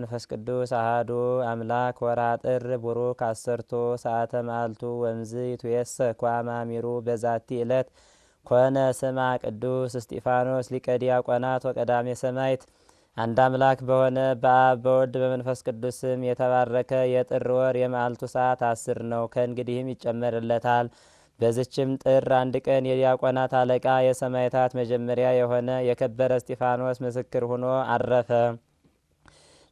ወመንፈስ ቅዱስ አሃዱ አምላክ ወርሃ ጥር ቡሩክ አሰርቶ ሰዓተ መዓልቱ ወምዝ ቱየሰ ኳማሚሩ በዛቲ ዕለት ኮነ ስማ ቅዱስ እስጢፋኖስ ሊቀ ዲያቆናት ወቀዳሜ ሰማይት አንድ አምላክ በሆነ በአብ በወልድ በመንፈስ ቅዱስም የተባረከ የጥር ወር የመዓልቱ ሰዓት አስር ነው። ከእንግዲህም ይጨመርለታል። በዝችም ጥር አንድ ቀን የዲያቆናት አለቃ የሰማይታት መጀመሪያ የሆነ የከበረ እስጢፋኖስ ምስክር ሆኖ አረፈ።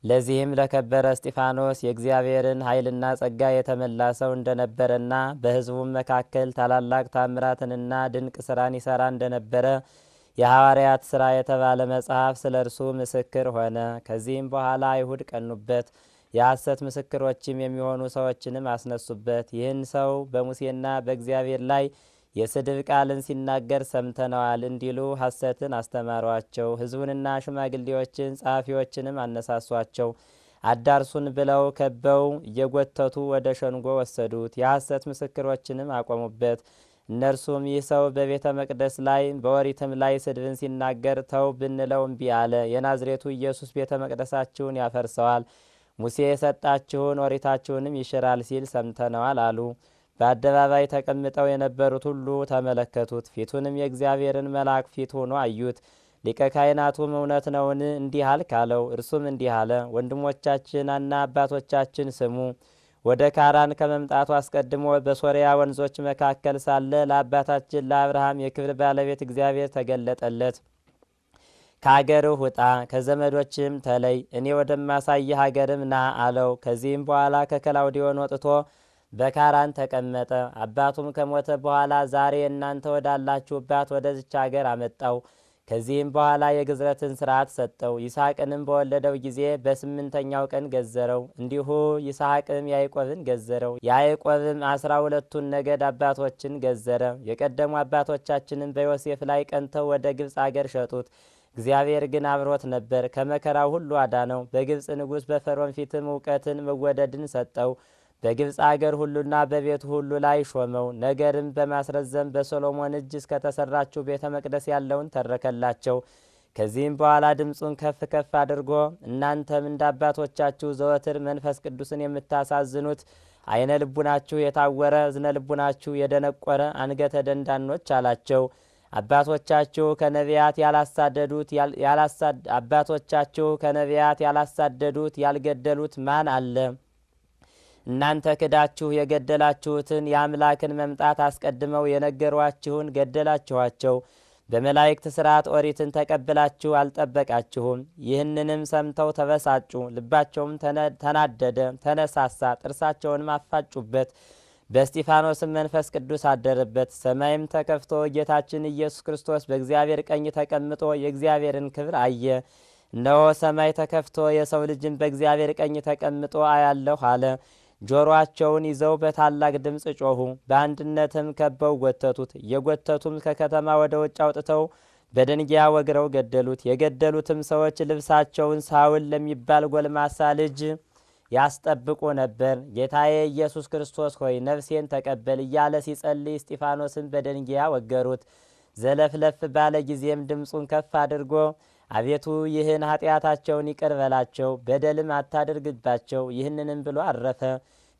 ለዚህም ለከበረ እስጢፋኖስ የእግዚአብሔርን ኃይልና ጸጋ የተመላ ሰው እንደነበረና በሕዝቡም መካከል ታላላቅ ታምራትንና ድንቅ ስራን ይሰራ እንደነበረ የሐዋርያት ሥራ የተባለ መጽሐፍ ስለ እርሱ ምስክር ሆነ። ከዚህም በኋላ አይሁድ ቀኑበት፣ የሐሰት ምስክሮችም የሚሆኑ ሰዎችንም አስነሱበት። ይህን ሰው በሙሴና በእግዚአብሔር ላይ የስድብ ቃልን ሲናገር ሰምተነዋል እንዲሉ ሐሰትን አስተማሯቸው። ሕዝቡንና ሽማግሌዎችን ጸሐፊዎችንም አነሳሷቸው። አዳርሱን ብለው ከበው እየጎተቱ ወደ ሸንጎ ወሰዱት። የሐሰት ምስክሮችንም አቆሙበት። እነርሱም ይህ ሰው በቤተ መቅደስ ላይ በወሪትም ላይ ስድብን ሲናገር ተው ብንለው እምቢ አለ። የናዝሬቱ ኢየሱስ ቤተ መቅደሳችሁን ያፈርሰዋል፣ ሙሴ የሰጣችሁን ወሪታችሁንም ይሽራል ሲል ሰምተነዋል አሉ። በአደባባይ ተቀምጠው የነበሩት ሁሉ ተመለከቱት። ፊቱንም የእግዚአብሔርን መልአክ ፊት ሆኖ አዩት። ሊቀ ካህናቱም እውነት ነውን እንዲህ አልክ አለው። እርሱም እንዲህ አለ፣ ወንድሞቻችንና አባቶቻችን ስሙ። ወደ ካራን ከመምጣቱ አስቀድሞ በሶሪያ ወንዞች መካከል ሳለ ለአባታችን ለአብርሃም የክብር ባለቤት እግዚአብሔር ተገለጠለት። ከአገርህ ውጣ፣ ከዘመዶችም ተለይ፣ እኔ ወደማሳይህ ሀገርም ና አለው። ከዚህም በኋላ ከከላውዲዮን ወጥቶ በካራን ተቀመጠ። አባቱም ከሞተ በኋላ ዛሬ እናንተ ወዳላችሁባት ወደዚች አገር አመጣው። ከዚህም በኋላ የግዝረትን ስርዓት ሰጠው። ይስሐቅንም በወለደው ጊዜ በስምንተኛው ቀን ገዘረው። እንዲሁ ይስሐቅም ያዕቆብን ገዘረው። ያዕቆብም አስራ ሁለቱን ነገድ አባቶችን ገዘረ። የቀደሙ አባቶቻችንም በዮሴፍ ላይ ቀንተው ወደ ግብፅ አገር ሸጡት። እግዚአብሔር ግን አብሮት ነበር፣ ከመከራው ሁሉ አዳነው። በግብፅ ንጉሥ በፈርዖን ፊትም እውቀትን መወደድን ሰጠው። በግብፅ አገር ሁሉና በቤቱ ሁሉ ላይ ሾመው። ነገርም በማስረዘም በሶሎሞን እጅ እስከተሰራችው ቤተ መቅደስ ያለውን ተረከላቸው። ከዚህም በኋላ ድምፁን ከፍ ከፍ አድርጎ እናንተም እንደ አባቶቻችሁ ዘወትር መንፈስ ቅዱስን የምታሳዝኑት አይነ ልቡናችሁ የታወረ ዝነ ልቡናችሁ የደነቆረ አንገተ ደንዳኖች አላቸው። አባቶቻችሁ ከነቢያት ያላሳደዱት አባቶቻችሁ ከነቢያት ያላሳደዱት ያልገደሉት ማን አለ? እናንተ ክዳችሁ የገደላችሁትን የአምላክን መምጣት አስቀድመው የነገሯችሁን ገደላችኋቸው። በመላእክት ሥርዓት ኦሪትን ተቀብላችሁ አልጠበቃችሁም። ይህንንም ሰምተው ተበሳጩ፣ ልባቸውም ተናደደ፣ ተነሳሳ፣ ጥርሳቸውንም አፋጩበት። በእስጢፋኖስም መንፈስ ቅዱስ አደረበት። ሰማይም ተከፍቶ ጌታችን ኢየሱስ ክርስቶስ በእግዚአብሔር ቀኝ ተቀምጦ የእግዚአብሔርን ክብር አየ። እነሆ ሰማይ ተከፍቶ የሰው ልጅም በእግዚአብሔር ቀኝ ተቀምጦ አያለሁ አለ። ጆሮአቸውን ይዘው በታላቅ ድምፅ ጮኹ። በአንድነትም ከበው ጎተቱት። እየጎተቱም ከከተማ ወደ ውጭ አውጥተው በደንጊያ ወግረው ገደሉት። የገደሉትም ሰዎች ልብሳቸውን ሳውል ለሚባል ጎልማሳ ልጅ ያስጠብቁ ነበር። ጌታዬ ኢየሱስ ክርስቶስ ሆይ ነፍሴን ተቀበል እያለ ሲጸልይ እስጢፋኖስን በደንጊያ ወገሩት። ዘለፍለፍ ባለ ጊዜም ድምፁን ከፍ አድርጎ አቤቱ ይህን ኃጢአታቸውን ይቅር በላቸው፣ በደልም አታድርግባቸው። ይህንንም ብሎ አረፈ።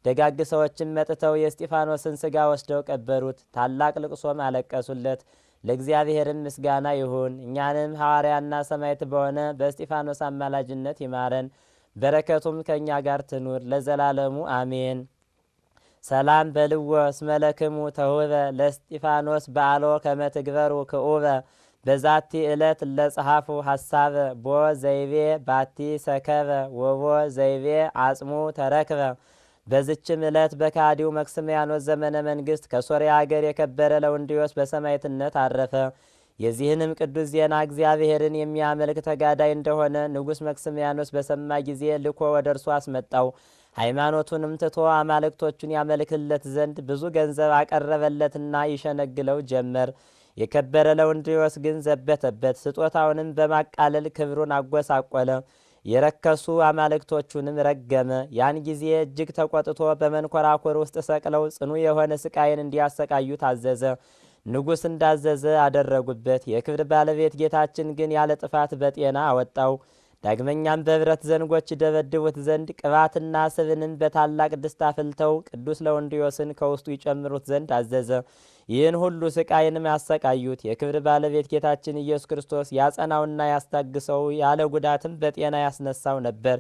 ደጋግ ሰዎችም መጥተው የእስጢፋኖስን ሥጋ ወስደው ቀበሩት። ታላቅ ልቅሶም አለቀሱለት። ለእግዚአብሔርም ምስጋና ይሁን። እኛንም ሐዋርያና ሰማዕት በሆነ በእስጢፋኖስ አማላጅነት ይማረን፣ በረከቱም ከእኛ ጋር ትኑር ለዘላለሙ አሜን። ሰላም በልዎ እስመ ለክሙ ለስጢፋኖስ ለእስጢፋኖስ በዓሎ ከመ ትግበሩ ክኡበ በዛቲ ዕለት ለጸሐፉ ሐሳበ ቦ ዘይቤ ባቲ ሰከበ ወቦ ዘይቤ አጽሙ ተረክበ። በዝችም ዕለት በካዲው መክስሚያኖስ ዘመነ መንግስት ከሶርያ አገር የከበረ ለውንድዮስ በሰማይትነት አረፈ። የዚህንም ቅዱስ ዜና እግዚአብሔርን የሚያመልክ ተጋዳይ እንደሆነ ንጉሥ መክስሚያኖስ በሰማ ጊዜ ልኮ ወደ እርሱ አስመጣው። ሃይማኖቱንም ትቶ አማልክቶቹን ያመልክለት ዘንድ ብዙ ገንዘብ አቀረበለትና ይሸነግለው ጀመር። የከበረ ለውንድዎስ ግን ዘበተበት፣ ስጦታውንም በማቃለል ክብሩን አጎሳቆለ። የረከሱ አማልክቶቹንም ረገመ። ያን ጊዜ እጅግ ተቆጥቶ በመንኮራኮር ውስጥ ሰቅለው ጽኑ የሆነ ስቃይን እንዲያሰቃዩ ታዘዘ። ንጉሥ እንዳዘዘ አደረጉበት። የክብር ባለቤት ጌታችን ግን ያለ ጥፋት በጤና አወጣው። ዳግመኛም በብረት ዘንጎች ደበድቡት ዘንድ ቅባትና ስብንም በታላቅ ድስት አፍልተው ቅዱስ ለወንድዮስን ከውስጡ ይጨምሩት ዘንድ አዘዘ። ይህን ሁሉ ስቃይንም ያሰቃዩት። የክብር ባለቤት ጌታችን ኢየሱስ ክርስቶስ ያጸናውና ያስታግሰው ያለ ጉዳትም በጤና ያስነሳው ነበር።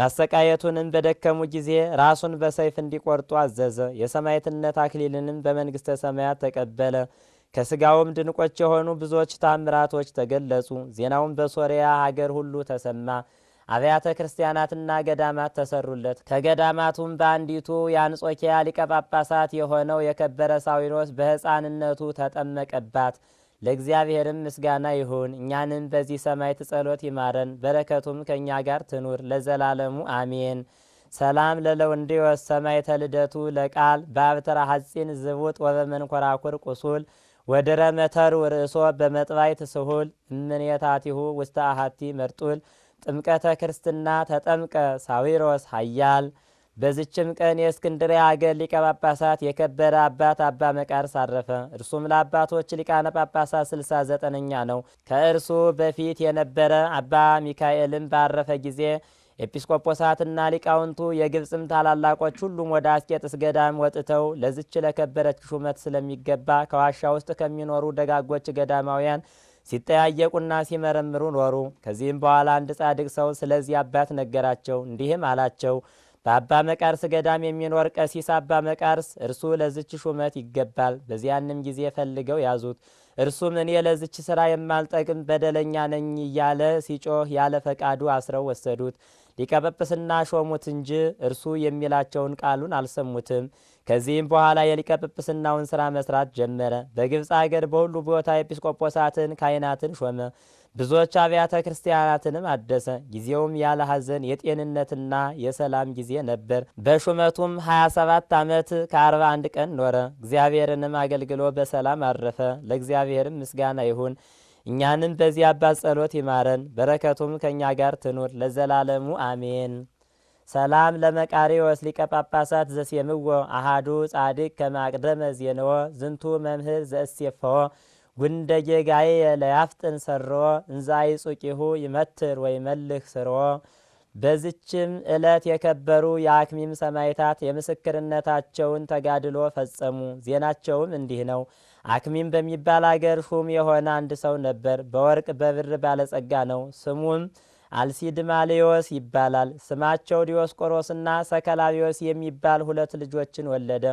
ማሰቃየቱንም በደከሙ ጊዜ ራሱን በሰይፍ እንዲቆርጡ አዘዘ። የሰማዕትነት አክሊልንም በመንግሥተ ሰማያት ተቀበለ። ከስጋውም ድንቆች የሆኑ ብዙዎች ታምራቶች ተገለጹ። ዜናውም በሶሪያ ሀገር ሁሉ ተሰማ። አብያተ ክርስቲያናትና ገዳማት ተሰሩለት። ከገዳማቱም በአንዲቱ የአንጾኪያ ሊቀ ጳጳሳት የሆነው የከበረ ሳዊሮስ በሕፃንነቱ ተጠመቀባት። ለእግዚአብሔርም ምስጋና ይሁን። እኛንም በዚህ ሰማዕት ጸሎት ይማረን፣ በረከቱም ከእኛ ጋር ትኑር ለዘላለሙ አሜን። ሰላም ለለውንዴዎስ ሰማዕተ ልደቱ ለቃል በአብተራ ሐጺን ዝቡጥ ወበመንኮራኩር ቁሱል ወድረመተር ርእሶ በመጥባይ ትስሁል እምኔታቲሁ ውስተ አሃቲ መርጡል ጥምቀተ ክርስትና ተጠምቀ ሳዊሮስ ሀያል። በዝችም ቀን የእስክንድርያ አገር ሊቀ ጳጳሳት የከበረ አባት አባ መቃርስ አረፈ። እርሱም ለአባቶች ሊቃነ ጳጳሳት ስልሳ ዘጠነኛ ነው። ከእርሱ በፊት የነበረ አባ ሚካኤልም ባረፈ ጊዜ ኤጲስቆጶሳትና ሊቃውንቱ የግብፅም ታላላቆች ሁሉም ወደ አስቄጥስ ገዳም ወጥተው ለዝች ለከበረች ሹመት ስለሚገባ ከዋሻ ውስጥ ከሚኖሩ ደጋጎች ገዳማውያን ሲጠያየቁና ሲመረምሩ ኖሩ። ከዚህም በኋላ አንድ ጻድቅ ሰው ስለዚህ አባት ነገራቸው፣ እንዲህም አላቸው። በአባ መቃርስ ገዳም የሚኖር ቀሲስ አባ መቃርስ፣ እርሱ ለዝች ሹመት ይገባል። በዚያንም ጊዜ ፈልገው ያዙት። እርሱም እኔ ለዝች ስራ የማልጠቅም በደለኛ ነኝ እያለ ሲጮህ ያለ ፈቃዱ አስረው ወሰዱት። ሊቀ ጵጵስና ሾሙት እንጂ እርሱ የሚላቸውን ቃሉን አልሰሙትም። ከዚህም በኋላ የሊቀ ጵጵስናውን ስራ መስራት ጀመረ። በግብፅ አገር በሁሉ ቦታ ኤጲስቆጶሳትን፣ ካይናትን ሾመ። ብዙዎች አብያተ ክርስቲያናትንም አደሰ። ጊዜውም ያለ ሐዘን የጤንነትና የሰላም ጊዜ ነበር። በሹመቱም 27 ዓመት ከ41 ቀን ኖረ። እግዚአብሔርንም አገልግሎ በሰላም አረፈ። ለእግዚአብሔርም ምስጋና ይሁን። እኛንም በዚህ አባት ጸሎት ይማረን፣ በረከቱም ከእኛ ጋር ትኑር ለዘላለሙ አሜን። ሰላም ለመቃሪዎስ ሊቀ ጳጳሳት ዘሴምዎ አሃዱ ጻድቅ ከማቅደመ ዜንዎ ዝንቱ መምህር ዘእሴፈዎ ጉንደጌ ጋዬ ለያፍጥን ሰሮ እንዛይ ጹቂሁ ይመትር ወይ መልህ ስሮ። በዝችም ዕለት የከበሩ የአክሚም ሰማይታት የምስክርነታቸውን ተጋድሎ ፈጸሙ። ዜናቸውም እንዲህ ነው። አክሚም በሚባል አገር ሹም የሆነ አንድ ሰው ነበር። በወርቅ በብር ባለጸጋ ነው። ስሙም አልሲድማሊዮስ ይባላል። ስማቸው ዲዮስቆሮስና ሰከላቢዮስ የሚባል ሁለት ልጆችን ወለደ።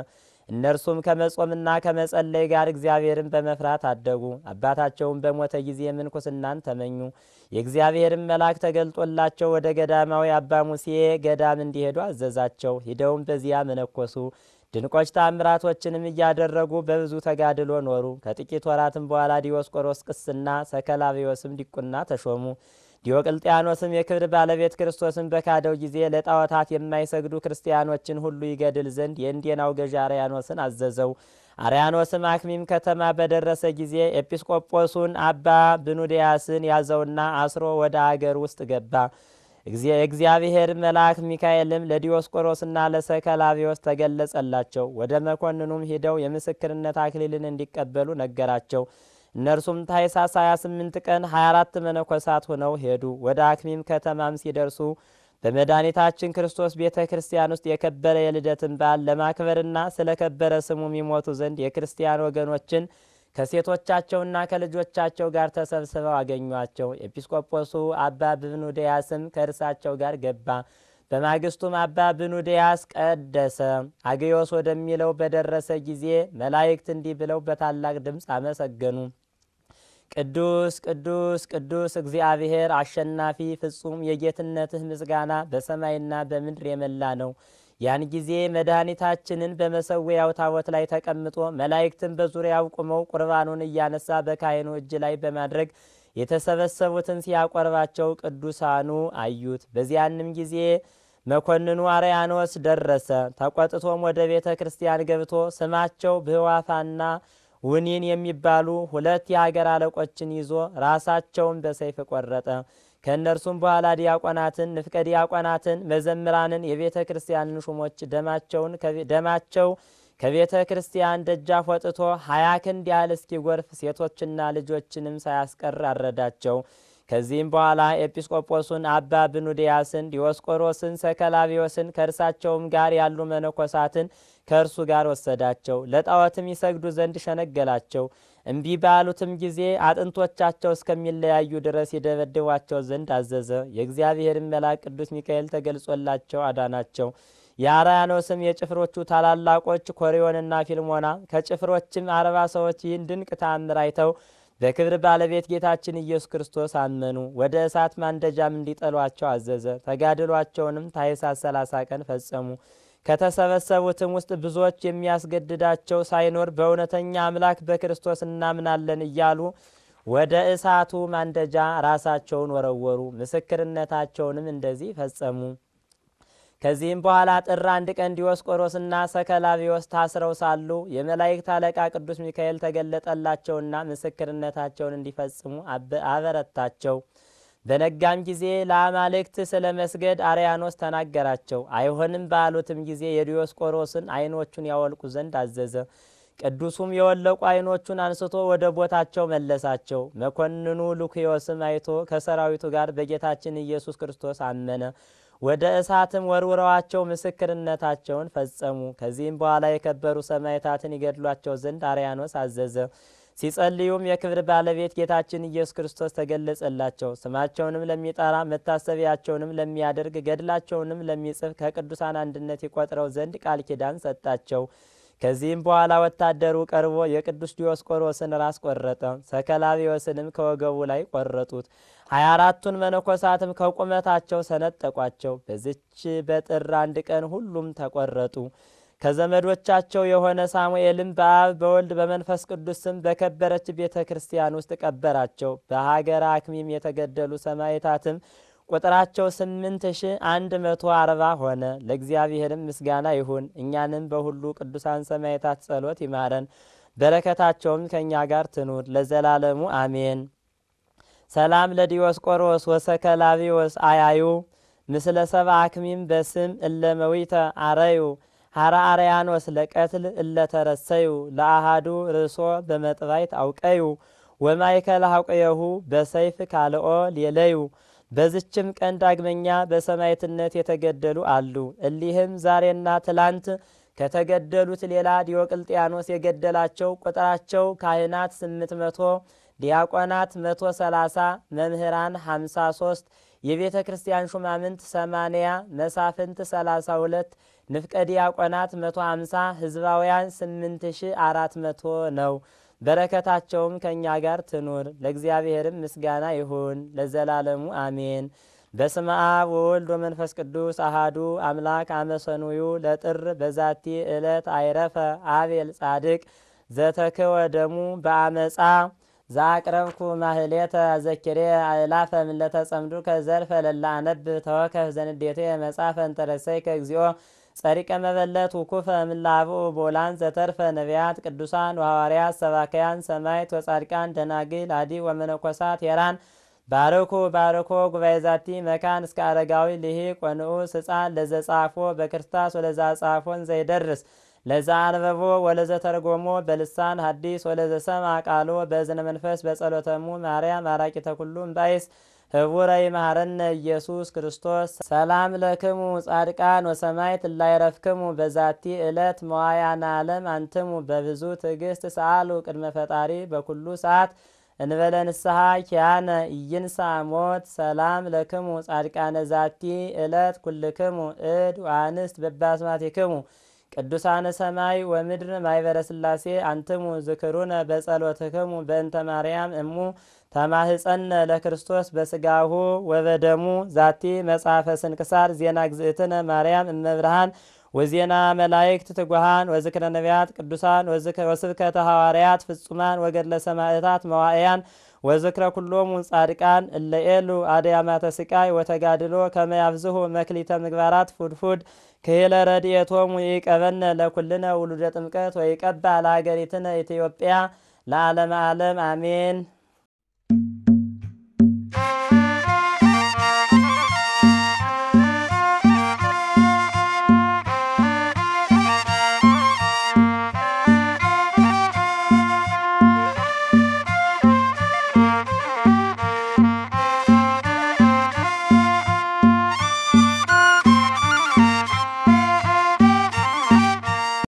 እነርሱም ከመጾምና ከመጸለይ ጋር እግዚአብሔርን በመፍራት አደጉ። አባታቸውም በሞተ ጊዜ ምንኩስናን ተመኙ። የእግዚአብሔርን መልአክ ተገልጦላቸው ወደ ገዳማዊ አባ ሙሴ ገዳም እንዲሄዱ አዘዛቸው። ሂደውም በዚያ መነኮሱ። ድንቆች ታምራቶችንም እያደረጉ በብዙ ተጋድሎ ኖሩ። ከጥቂት ወራትም በኋላ ዲዮስቆሮስ ቅስና፣ ሰከላቪዎስም ዲቁና ተሾሙ። ዲዮቅልጥያኖስም የክብር ባለቤት ክርስቶስን በካደው ጊዜ ለጣዖታት የማይሰግዱ ክርስቲያኖችን ሁሉ ይገድል ዘንድ የእንዴናው ገዥ አርያኖስን አዘዘው። አርያኖስም አክሚም ከተማ በደረሰ ጊዜ ኤጲስቆጶሱን አባ ብኑዲያስን ያዘውና አስሮ ወደ አገር ውስጥ ገባ። የእግዚአብሔር መልአክ ሚካኤልም ለዲዮስቆሮስና ለሰከላቢዎስ ተገለጸላቸው። ወደ መኮንኑም ሂደው የምስክርነት አክሊልን እንዲቀበሉ ነገራቸው። እነርሱም ታኅሳስ 28 ቀን 24 መነኮሳት ሆነው ሄዱ። ወደ አክሚም ከተማም ሲደርሱ በመድኃኒታችን ክርስቶስ ቤተ ክርስቲያን ውስጥ የከበረ የልደትን በዓል ለማክበርና ስለ ከበረ ስሙም ይሞቱ ዘንድ የክርስቲያን ወገኖችን ከሴቶቻቸውና ከልጆቻቸው ጋር ተሰብስበው አገኟቸው። ኤጲስቆጶሱ አባ ብኑዲያስም ከእርሳቸው ጋር ገባ። በማግስቱም አባ ብኑዲያስ ቀደሰ። አግዮስ ወደሚለው በደረሰ ጊዜ መላእክት እንዲህ ብለው በታላቅ ድምፅ አመሰገኑ። ቅዱስ ቅዱስ ቅዱስ እግዚአብሔር አሸናፊ ፍጹም፣ የጌትነትህ ምስጋና በሰማይና በምድር የመላ ነው። ያን ጊዜ መድኃኒታችንን በመሰዊያው ታቦት ላይ ተቀምጦ መላእክትን በዙሪያው ቁመው ቁርባኑን እያነሳ በካህኑ እጅ ላይ በማድረግ የተሰበሰቡትን ሲያቆርባቸው ቅዱሳኑ አዩት። በዚያንም ጊዜ መኮንኑ አርያኖስ ደረሰ። ተቆጥቶም ወደ ቤተ ክርስቲያን ገብቶ ስማቸው ብህዋፋና ውኒን የሚባሉ ሁለት የሀገር አለቆችን ይዞ ራሳቸውን በሰይፍ ቆረጠ። ከእነርሱም በኋላ ዲያቆናትን፣ ንፍቀ ዲያቆናትን፣ መዘምራንን፣ የቤተ ክርስቲያንን ሹሞች ደማቸውን ደማቸው ከቤተ ክርስቲያን ደጃፍ ወጥቶ ሀያ ክንድ ያህል እስኪጎርፍ ሴቶችና ልጆችንም ሳያስቀር አረዳቸው። ከዚህም በኋላ ኤጲስቆጶሱን አባ ብኑዲያስን፣ ዲዮስቆሮስን፣ ሰከላቢዮስን ከእርሳቸውም ጋር ያሉ መነኮሳትን ከእርሱ ጋር ወሰዳቸው። ለጣዖትም ይሰግዱ ዘንድ ሸነገላቸው። እምቢ ባሉትም ጊዜ አጥንቶቻቸው እስከሚለያዩ ድረስ የደበድቧቸው ዘንድ አዘዘ። የእግዚአብሔርን መልአክ ቅዱስ ሚካኤል ተገልጾላቸው አዳናቸው። የአርያኖስም የጭፍሮቹ ታላላቆች ኮሪዮንና ፊልሞና ከጭፍሮችም አርባ ሰዎች ይህን ድንቅ ተአምር አይተው በክብር ባለቤት ጌታችን ኢየሱስ ክርስቶስ አመኑ። ወደ እሳት ማንደጃም እንዲጠሏቸው አዘዘ። ተጋድሏቸውንም ታኅሳስ 30 ቀን ፈጸሙ። ከተሰበሰቡትም ውስጥ ብዙዎች የሚያስገድዳቸው ሳይኖር በእውነተኛ አምላክ በክርስቶስ እናምናለን እያሉ ወደ እሳቱ ማንደጃ ራሳቸውን ወረወሩ። ምስክርነታቸውንም እንደዚህ ፈጸሙ። ከዚህም በኋላ ጥር አንድ ቀን ዲዮስቆሮስና ሰከላቢዎስ ታስረው ሳሉ የመላእክት አለቃ ቅዱስ ሚካኤል ተገለጠላቸውና ምስክርነታቸውን እንዲፈጽሙ አበረታቸው። በነጋም ጊዜ ለአማልክት ስለ መስገድ አርያኖስ ተናገራቸው። አይሆንም ባሉትም ጊዜ የዲዮስቆሮስን አይኖቹን ያወልቁ ዘንድ አዘዘ። ቅዱሱም የወለቁ አይኖቹን አንስቶ ወደ ቦታቸው መለሳቸው። መኮንኑ ሉክዮስም አይቶ ከሰራዊቱ ጋር በጌታችን ኢየሱስ ክርስቶስ አመነ። ወደ እሳትም ወርውረዋቸው ምስክርነታቸውን ፈጸሙ። ከዚህም በኋላ የከበሩ ሰማዕታትን ይገድሏቸው ዘንድ አርያኖስ አዘዘ። ሲጸልዩም የክብር ባለቤት ጌታችን ኢየሱስ ክርስቶስ ተገለጸላቸው። ስማቸውንም ለሚጠራ መታሰቢያቸውንም ለሚያደርግ ገድላቸውንም ለሚጽፍ ከቅዱሳን አንድነት ይቆጥረው ዘንድ ቃል ኪዳን ሰጣቸው። ከዚህም በኋላ ወታደሩ ቀርቦ የቅዱስ ዲዮስቆሮስን ራስ ቆረጠ። ሰከላቢዎስንም ከወገቡ ላይ ቆረጡት። ሀያ አራቱን መነኮሳትም ከቁመታቸው ሰነጠቋቸው። በዚች በጥር አንድ ቀን ሁሉም ተቆረጡ። ከዘመዶቻቸው የሆነ ሳሙኤልም በአብ በወልድ በመንፈስ ቅዱስ ስም በከበረች ቤተ ክርስቲያን ውስጥ ቀበራቸው። በሀገር አክሚም የተገደሉ ሰማዕታትም ቁጥራቸው ስምንት ሺ አንድ መቶ አርባ ሆነ። ለእግዚአብሔርም ምስጋና ይሁን። እኛንም በሁሉ ቅዱሳን ሰማዕታት ጸሎት ይማረን፣ በረከታቸውም ከእኛ ጋር ትኑር ለዘላለሙ አሜን። ሰላም ለዲዮስቆሮስ ወሰከላቢዎስ አያዩ ምስለ ሰብ አክሚም በስም እለመዊተ አረዩ አርያኖስ ለቀትል እለተረሰዩ ለአሃዱ ርእሶ በመጥባይት አውቀዩ ወማይከል አውቀየሁ በሰይፍ ካልኦ ሌለዩ። በዝችም ቀን ዳግመኛ በሰማይትነት የተገደሉ አሉ። እሊህም ዛሬና ትላንት ከተገደሉት ሌላ ዲዮቅልጥያኖስ የገደላቸው ቁጥራቸው ካህናት 800 ዲያቆናት 130 መምህራን 53 የቤተ ክርስቲያን ሹማምንት 80 መሳፍንት 32 ንፍቀ ዲያቆናት 150 ህዝባውያን 8400 ነው። በረከታቸውም ከእኛ ጋር ትኑር። ለእግዚአብሔርም ምስጋና ይሁን ለዘላለሙ አሜን። በስመ አብ ወወልድ ወመንፈስ ቅዱስ አሃዱ አምላክ አመሰኑዩ ለጥር በዛቲ ዕለት አይረፈ አቤል ጻድቅ ዘተክወ ደሙ በአመፃ ዘአቅረብኩ ማህሌተ ዘኪሬ አእላፈ ምለተ ጸምዱከ ዘልፈ ለላ አነብ ተወከፍ ዘንዴቴ መጻፈ እንተረሰይከ እግዚኦ ጸሪቀ መበለት ውኩፈ ምላብኡ ቦላን ዘተርፈ ነቢያት ቅዱሳን ወሐዋርያት ሰባከያን ሰማይት ወጻድቃን ደናግል አዲ ወመነኮሳት ሄራን ባረኮ ባረኮ ጉባኤ ዛቲ መካን እስከ አረጋዊ ልሂ ቆንኡ ለዘ ጻፎ በክርስታስ ወለዛ ጻፎን ዘይደርስ ለዛ አንበቦ ወለዘ ተርጎሞ በልሳን ሀዲስ ወለዘ ሰማ ቃሎ በዝነ መንፈስ በጸሎተሙ ማርያም አራቂ ተኩሉ እምባይስ ህቡረ ይመሃረነ ኢየሱስ ክርስቶስ። ሰላም ለክሙ ጻድቃን ወሰማይት እላይረፍክሙ በዛቲ ዕለት መዋያን ዓለም አንትሙ በብዙ ትዕግስት ሰአሉ ቅድመ ፈጣሪ በኩሉ ሰዓት እንበለ ንስሐ ኪያነ ኢይንሣእ ሞት ሰላም ለክሙ ጻድቃነ ዛቲ ዕለት ኩልክሙ እድ ወአንስት በባስማቲክሙ ቅዱሳነ ሰማይ ወምድር ማይበረ ስላሴ አንትሙ ዝክሩነ በጸሎትክሙ በእንተ ማርያም እሙ ተማህፀነ ለክርስቶስ በስጋሁ ወበደሙ ዛቲ መጽሐፈ ስንክሳር ዜና ግዝእትነ ማርያም እመብርሃን ወዜና መላእክት ትጉሃን ወዝክረ ነቢያት ቅዱሳን ወስብከተ ሐዋርያት ፍጹማን ወገድለ ሰማዕታት መዋእያን ወዝክረ ኩሎም ጻድቃን እለኤሉ አድያማተ ስቃይ ወተጋድሎ ከመያብዝሁ መክሊተ ምግባራት ፉድፉድ ክሄለ ረድኤቶሙ ይቀበነ ለኩልነ ውሉደ ጥምቀት ወይቀባ ለሀገሪትነ ኢትዮጵያ ለዓለመ ዓለም አሜን።